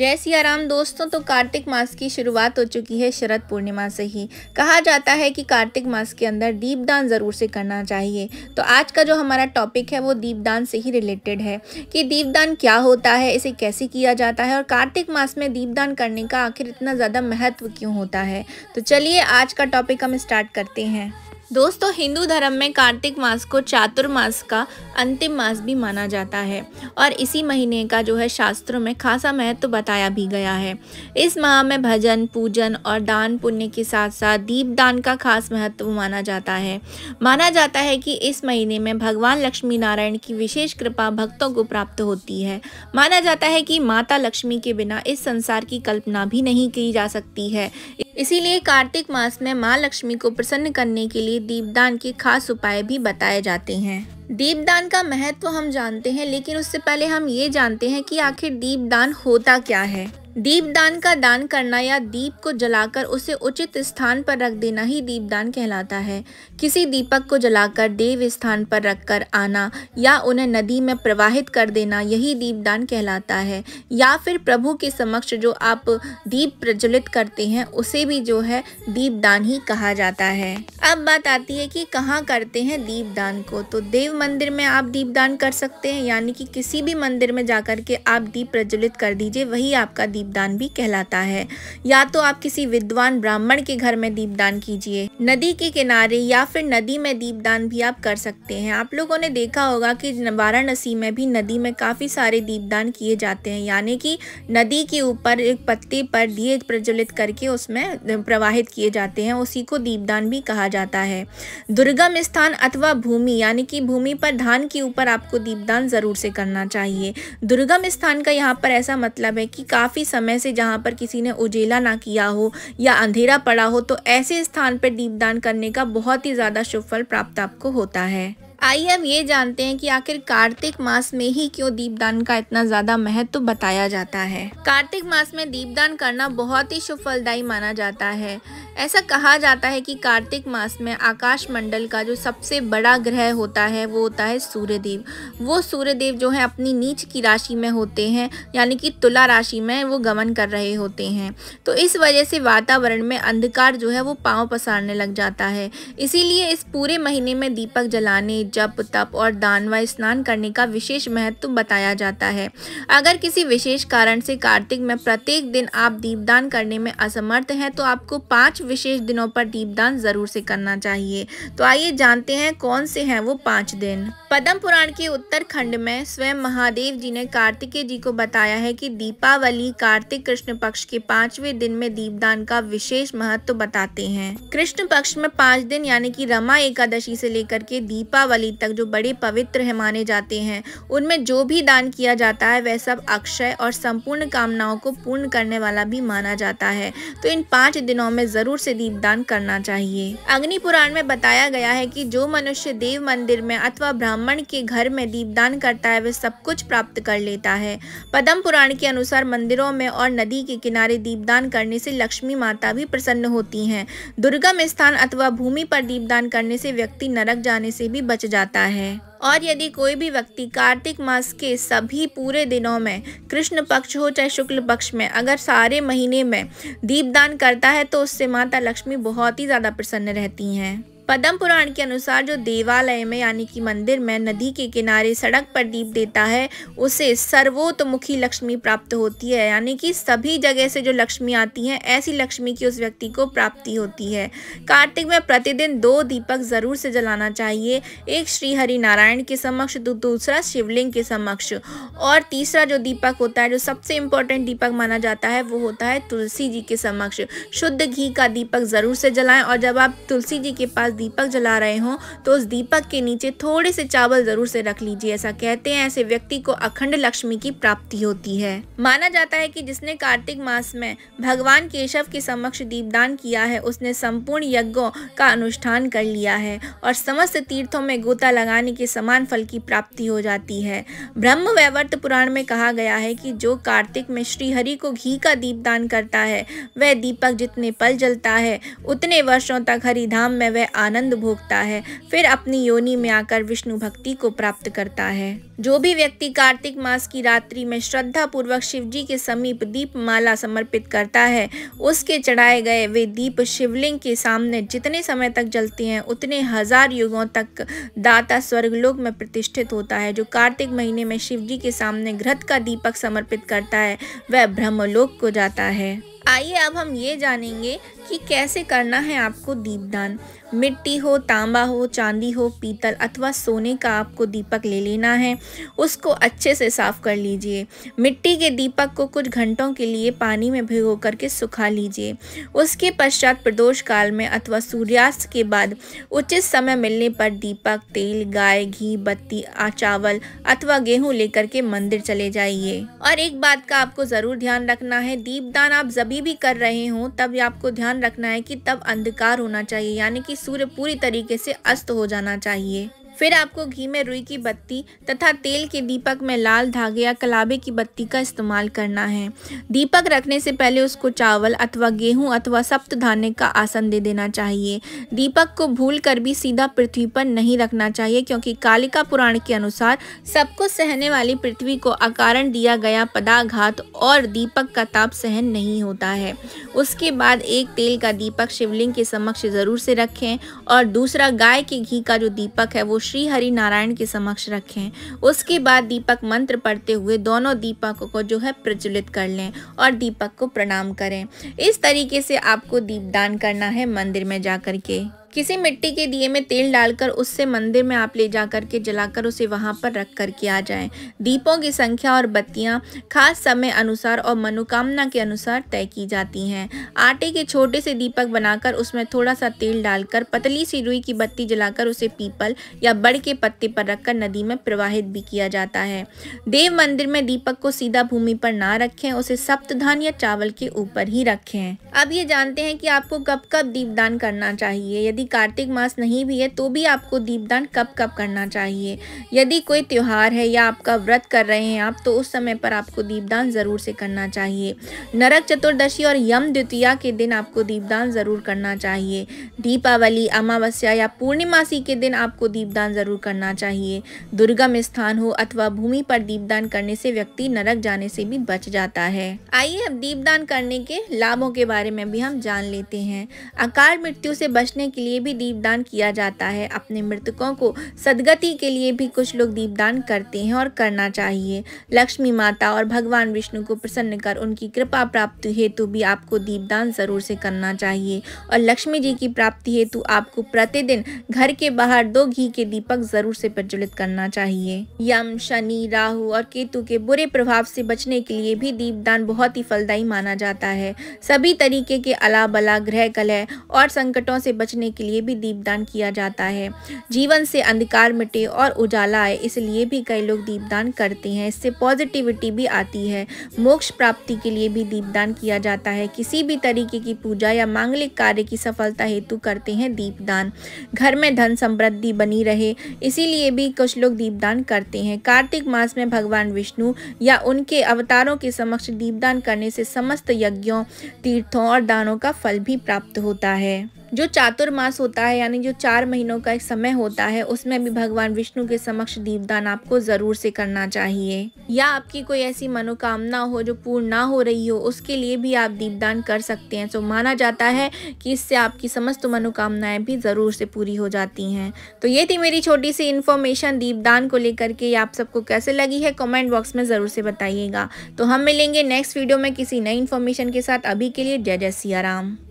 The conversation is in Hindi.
जय सियाराम दोस्तों तो कार्तिक मास की शुरुआत हो चुकी है शरद पूर्णिमा से ही कहा जाता है कि कार्तिक मास के अंदर दीपदान ज़रूर से करना चाहिए तो आज का जो हमारा टॉपिक है वो दीपदान से ही रिलेटेड है कि दीपदान क्या होता है इसे कैसे किया जाता है और कार्तिक मास में दीपदान करने का आखिर इतना ज़्यादा महत्व क्यों होता है तो चलिए आज का टॉपिक हम स्टार्ट करते हैं दोस्तों हिंदू धर्म में कार्तिक मास को चातुर्मास का अंतिम मास भी माना जाता है और इसी महीने का जो है शास्त्रों में खासा महत्व तो बताया भी गया है इस माह में भजन पूजन और दान पुण्य के साथ साथ दीप दान का खास महत्व माना जाता है माना जाता है कि इस महीने में भगवान लक्ष्मी नारायण की विशेष कृपा भक्तों को प्राप्त होती है माना जाता है कि माता लक्ष्मी के बिना इस संसार की कल्पना भी नहीं की जा सकती है इसीलिए कार्तिक मास में माँ लक्ष्मी को प्रसन्न करने के लिए दीपदान के खास उपाय भी बताए जाते हैं दीपदान का महत्व हम जानते हैं लेकिन उससे पहले हम ये जानते हैं कि आखिर दीपदान होता क्या है दीपदान का दान करना या दीप को जलाकर उसे उचित स्थान पर रख देना ही दीपदान कहलाता है किसी दीपक को जलाकर देव स्थान पर रखकर आना या उन्हें नदी में प्रवाहित कर देना यही दीपदान कहलाता है या फिर प्रभु के समक्ष जो आप दीप प्रज्वलित करते हैं उसे भी जो है दीपदान ही कहा जाता है अब बात आती है कि कहाँ करते हैं दीपदान को तो देव मंदिर में आप दीपदान कर सकते हैं यानी कि किसी भी मंदिर में जाकर के आप दीप प्रज्वलित कर दीजिए वही आपका दीपदान भी कहलाता है या तो आप किसी विद्वान ब्राह्मण के घर में दीपदान कीजिए नदी के किनारे या फिर नदी में दीपदान भी आप कर सकते हैं आप लोगों ने देखा होगा कि वाराणसी में भी नदी में काफ़ी सारे दीपदान किए जाते हैं यानी कि नदी के ऊपर एक पत्ते पर दिए प्रज्वलित करके उसमें प्रवाहित किए जाते हैं उसी को दीपदान भी कहा जाता है दुर्गम स्थान अथवा भूमि यानी कि भूमि पर धान के ऊपर आपको दीपदान ज़रूर से करना चाहिए दुर्गम स्थान का यहाँ पर ऐसा मतलब है कि काफ़ी समय से जहाँ पर किसी ने उजेला ना किया हो या अंधेरा पड़ा हो तो ऐसे स्थान पर दीपदान करने का बहुत ही ज़्यादा शुभ फल प्राप्त आपको होता है आइए अब ये जानते हैं कि आखिर कार्तिक मास में ही क्यों दीपदान का इतना ज्यादा महत्व तो बताया जाता है कार्तिक मास में दीपदान करना बहुत ही सुफलदायी माना जाता है ऐसा कहा जाता है कि कार्तिक मास में आकाश मंडल का जो सबसे बड़ा ग्रह होता है वो होता है सूर्यदेव वो सूर्यदेव जो है अपनी नीच की राशि में होते हैं यानी कि तुला राशि में वो गमन कर रहे होते हैं तो इस वजह से वातावरण में अंधकार जो है वो पाँव पसारने लग जाता है इसीलिए इस पूरे महीने में दीपक जलाने जप तप और दान व स्नान करने का विशेष महत्व बताया जाता है अगर किसी विशेष कारण से कार्तिक में प्रत्येक दिन आप दीपदान करने में असमर्थ हैं तो आपको पाँच विशेष दिनों पर दीपदान जरूर से करना चाहिए तो आइए जानते हैं कौन से हैं वो पाँच दिन पद्म पुराण के उत्तर खंड में स्वयं महादेव जी ने कार्तिकेय जी को बताया है कि दीपावली कार्तिक कृष्ण पक्ष के पांचवें दिन में दीपदान का विशेष महत्व बताते हैं कृष्ण पक्ष में पाँच दिन यानी कि रमा एकादशी से लेकर के दीपावली वाली तक जो बड़े पवित्र है माने जाते हैं उनमें जो भी दान किया जाता है वह सब अक्षय और संपूर्ण कामनाओं को पूर्ण करने वाला भी माना जाता है तो इन पाँच दिनों में ज़रूर से दीपदान करना चाहिए अग्नि पुराण में बताया गया है कि जो मनुष्य देव मंदिर में अथवा ब्राह्मण के घर में दीपदान करता है वह सब कुछ प्राप्त कर लेता है पदम पुराण के अनुसार मंदिरों में और नदी के किनारे दीपदान करने से लक्ष्मी माता भी प्रसन्न होती हैं दुर्गम स्थान अथवा भूमि पर दीपदान करने से व्यक्ति नरक जाने से भी बच जाता है और यदि कोई भी व्यक्ति कार्तिक मास के सभी पूरे दिनों में कृष्ण पक्ष हो चाहे शुक्ल पक्ष में अगर सारे महीने में दीपदान करता है तो उससे माता लक्ष्मी बहुत ही ज़्यादा प्रसन्न रहती हैं पद्म पुराण के अनुसार जो देवालय में यानी कि मंदिर में नदी के किनारे सड़क पर दीप देता है उसे सर्वोत्तमुखी लक्ष्मी प्राप्त होती है यानी कि सभी जगह से जो लक्ष्मी आती है ऐसी लक्ष्मी की उस व्यक्ति को प्राप्ति होती है कार्तिक में प्रतिदिन दो दीपक ज़रूर से जलाना चाहिए एक श्री हरि नारायण के समक्ष तो दूसरा शिवलिंग के समक्ष और तीसरा जो दीपक होता है जो सबसे इम्पोर्टेंट दीपक माना जाता है वो होता है तुलसी जी के समक्ष शुद्ध घी का दीपक ज़रूर से जलाएं और जब आप तुलसी जी के पास दीपक जला रहे हों तो उस दीपक के नीचे थोड़े से चावल जरूर से रख लीजिए ऐसा कहते हैं ऐसे व्यक्ति को अखंड लक्ष्मी की प्राप्ति होती है माना जाता है कि जिसने कार्तिक मास में भगवान केशव के समक्ष दीपदान किया है उसने संपूर्ण यज्ञों का अनुष्ठान कर लिया है और समस्त तीर्थों में गोता लगाने के समान फल की प्राप्ति हो जाती है ब्रह्म वैवर्त पुराण में कहा गया है कि जो कार्तिक में श्रीहरि को घी का दीपदान करता है वह दीपक जितने पल जलता है उतने वर्षों तक हरिधाम में वह आनंद भोगता है फिर अपनी योनि में आकर विष्णु भक्ति को प्राप्त करता है जो भी व्यक्ति कार्तिक मास की रात्रि में श्रद्धा पूर्वक शिव जी के समीप दीप माला समर्पित करता है उसके चढ़ाए गए वे दीप शिवलिंग के सामने जितने समय तक जलते हैं उतने हजार युगों तक दाता स्वर्गलोक में प्रतिष्ठित होता है जो कार्तिक महीने में शिव जी के सामने घृत का दीपक समर्पित करता है वह ब्रह्मलोक को जाता है आइए अब हम ये जानेंगे कि कैसे करना है आपको दीपदान मिट्टी हो तांबा हो चांदी हो पीतल अथवा सोने का आपको दीपक ले लेना है उसको अच्छे से साफ़ कर लीजिए मिट्टी के दीपक को कुछ घंटों के लिए पानी में भिगो करके सुखा लीजिए उसके पश्चात प्रदोष काल में अथवा सूर्यास्त के बाद उचित समय मिलने पर दीपक तेल गाय घी बत्ती चावल अथवा गेहूँ लेकर के मंदिर चले जाइए और एक बात का आपको ज़रूर ध्यान रखना है दीपदान आप जभी भी कर रहे हों तब आपको ध्यान रखना है कि तब अंधकार होना चाहिए यानी कि सूर्य पूरी तरीके से अस्त हो जाना चाहिए फिर आपको घी में रुई की बत्ती तथा तेल के दीपक में लाल धागे या कलाबे की बत्ती का इस्तेमाल करना है दीपक रखने से पहले उसको चावल अथवा गेहूं अथवा सप्त धाने का आसन दे देना चाहिए दीपक को भूल कर भी सीधा पृथ्वी पर नहीं रखना चाहिए क्योंकि कालिका पुराण के अनुसार सबको सहने वाली पृथ्वी को अकारण दिया गया पदाघात और दीपक का ताप सहन नहीं होता है उसके बाद एक तेल का दीपक शिवलिंग के समक्ष ज़रूर से रखें और दूसरा गाय के घी का जो दीपक है वो श्री हरि नारायण के समक्ष रखें उसके बाद दीपक मंत्र पढ़ते हुए दोनों दीपकों को जो है प्रज्वलित कर लें और दीपक को प्रणाम करें इस तरीके से आपको दीपदान करना है मंदिर में जा कर के किसी मिट्टी के दिए में तेल डालकर उससे मंदिर में आप ले जा करके जलाकर उसे वहाँ पर रख कर किया जाए दीपों की संख्या और बत्तियाँ खास समय अनुसार और मनोकामना के अनुसार तय की जाती हैं आटे के छोटे से दीपक बनाकर उसमें थोड़ा सा तेल डालकर पतली सी रुई की बत्ती जलाकर उसे पीपल या बड़ के पत्ते पर रखकर नदी में प्रवाहित भी किया जाता है देव मंदिर में दीपक को सीधा भूमि पर ना रखें उसे सप्तधान या चावल के ऊपर ही रखें अब ये जानते हैं कि आपको कब कब दीपदान करना चाहिए यदि यदि कार्तिक मास नहीं भी है तो भी आपको दीपदान कब कब करना चाहिए यदि कोई त्यौहार है या आपका व्रत कर रहे हैं आप तो उस समय पर आपको दीपदान ज़रूर से करना चाहिए नरक चतुर्दशी और यम द्वितीया के दिन आपको दीपदान ज़रूर करना चाहिए दीपावली अमावस्या या पूर्णिमासी के दिन आपको दीपदान ज़रूर करना चाहिए दुर्गम स्थान हो अथवा भूमि पर दीपदान करने से व्यक्ति नरक जाने से भी बच जाता है आइए अब दीपदान करने के लाभों के बारे में भी हम जान लेते हैं अकाल मृत्यु से बचने के लिए लिए भी दीपदान किया जाता है अपने मृतकों को सदगति के लिए भी कुछ लोग दीपदान करते हैं और करना चाहिए लक्ष्मी माता और भगवान विष्णु को प्रसन्न कर उनकी कृपा प्राप्ति हेतु भी आपको दीपदान ज़रूर से करना चाहिए और लक्ष्मी जी की प्राप्ति हेतु आपको प्रतिदिन घर के बाहर दो घी के दीपक ज़रूर से प्रज्वलित करना चाहिए यम शनि राहु और केतु के बुरे प्रभाव से बचने के लिए भी दीपदान बहुत ही फलदायी माना जाता है सभी तरीके के अला बला ग्रह कलह और संकटों से बचने के के लिए भी दीपदान किया जाता है जीवन से अंधकार मिटे और उजाला आए इसलिए भी कई लोग दीपदान करते हैं इससे पॉजिटिविटी भी आती है मोक्ष प्राप्ति के लिए भी दीपदान किया जाता है किसी भी तरीके की पूजा या मांगलिक कार्य की सफलता हेतु करते हैं दीपदान घर में धन समृद्धि बनी रहे इसीलिए भी कुछ लोग दीपदान करते हैं कार्तिक मास में भगवान विष्णु या उनके अवतारों के समक्ष दीपदान करने से समस्त यज्ञों तीर्थों और दानों का फल भी प्राप्त होता है जो चातुर्मास होता है यानी जो चार महीनों का एक समय होता है उसमें भी भगवान विष्णु के समक्ष दीपदान आपको ज़रूर से करना चाहिए या आपकी कोई ऐसी मनोकामना हो जो पूर्ण ना हो रही हो उसके लिए भी आप दीपदान कर सकते हैं तो माना जाता है कि इससे आपकी समस्त मनोकामनाएं भी ज़रूर से पूरी हो जाती हैं तो ये थी मेरी छोटी सी इन्फॉर्मेशन दीपदान को लेकर के आप सबको कैसे लगी है कॉमेंट बॉक्स में ज़रूर से बताइएगा तो हम मिलेंगे नेक्स्ट वीडियो में किसी नई इन्फॉर्मेशन के साथ अभी के लिए जय जय सिया